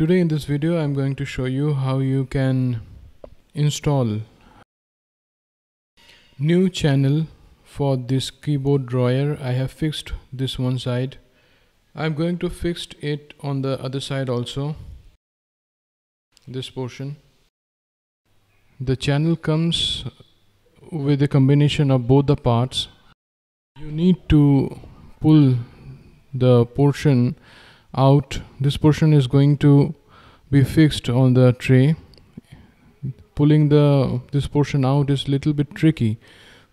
Today in this video I'm going to show you how you can install new channel for this keyboard drawer. I have fixed this one side. I'm going to fix it on the other side also. This portion. The channel comes with a combination of both the parts. You need to pull the portion out this portion is going to be fixed on the tray pulling the this portion out is little bit tricky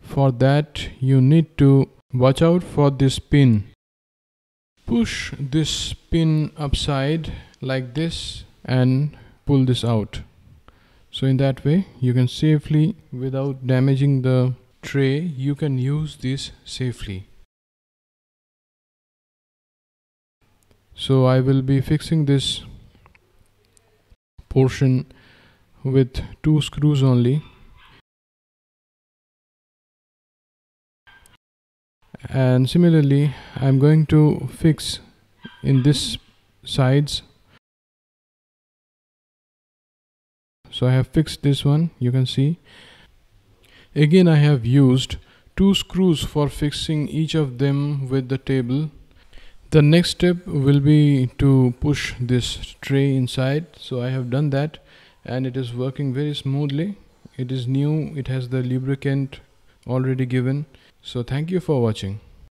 for that you need to watch out for this pin push this pin upside like this and pull this out so in that way you can safely without damaging the tray you can use this safely so I will be fixing this portion with two screws only and similarly I'm going to fix in this sides so I have fixed this one you can see again I have used two screws for fixing each of them with the table the next step will be to push this tray inside so I have done that and it is working very smoothly it is new it has the lubricant already given so thank you for watching